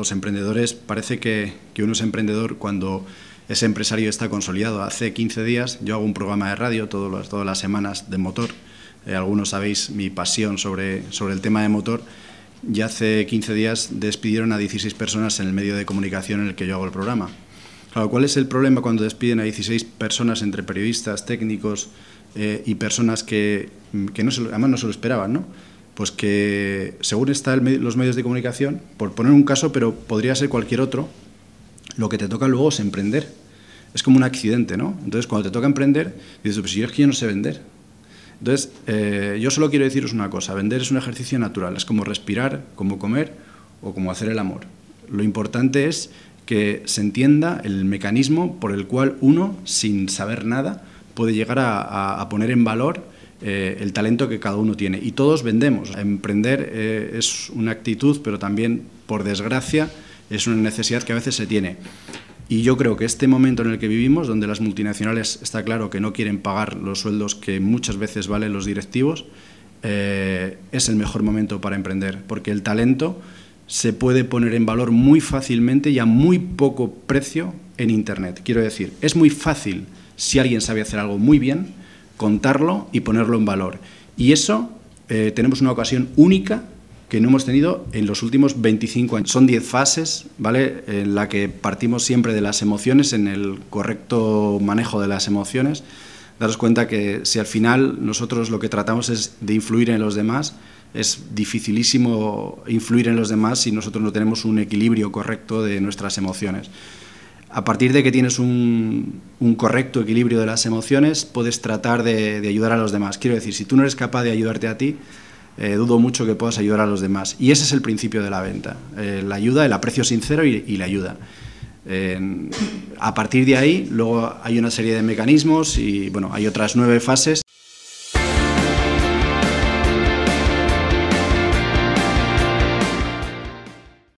los emprendedores, parece que, que uno es emprendedor cuando ese empresario está consolidado. Hace 15 días yo hago un programa de radio todas las, todas las semanas de motor. Eh, algunos sabéis mi pasión sobre, sobre el tema de motor. Y hace 15 días despidieron a 16 personas en el medio de comunicación en el que yo hago el programa. ¿cuál es el problema cuando despiden a 16 personas entre periodistas, técnicos eh, y personas que, que no además no se lo esperaban, ¿no? pues que según están los medios de comunicación, por poner un caso, pero podría ser cualquier otro, lo que te toca luego es emprender. Es como un accidente, ¿no? Entonces, cuando te toca emprender, dices, pues yo es que yo no sé vender. Entonces, eh, yo solo quiero deciros una cosa, vender es un ejercicio natural, es como respirar, como comer o como hacer el amor. Lo importante es que se entienda el mecanismo por el cual uno, sin saber nada, puede llegar a poner en valor eh, el talento que cada uno tiene. Y todos vendemos. Emprender eh, es una actitud, pero también, por desgracia, es una necesidad que a veces se tiene. Y yo creo que este momento en el que vivimos, donde las multinacionales está claro que no quieren pagar los sueldos que muchas veces valen los directivos, eh, es el mejor momento para emprender, porque el talento se puede poner en valor muy fácilmente y a muy poco precio en Internet. Quiero decir, es muy fácil, si alguien sabe hacer algo muy bien, contarlo y ponerlo en valor. Y eso eh, tenemos una ocasión única que no hemos tenido en los últimos 25 años. Son 10 fases, ¿vale? En la que partimos siempre de las emociones, en el correcto manejo de las emociones. Daros cuenta que si al final nosotros lo que tratamos es de influir en los demás, es dificilísimo influir en los demás si nosotros no tenemos un equilibrio correcto de nuestras emociones a partir de que tienes un, correcto equilibrio de las emociones, puedes tratar de, ayudar a los demás. Quiero decir, si tú no eres capaz de ayudarte a ti, eh, dudo mucho que puedas ayudar a los demás. Y ese es el principio de la venta, eh, la ayuda, el aprecio sincero y, la ayuda. a partir de ahí, luego hay una serie de mecanismos y bueno, hay otras nueve fases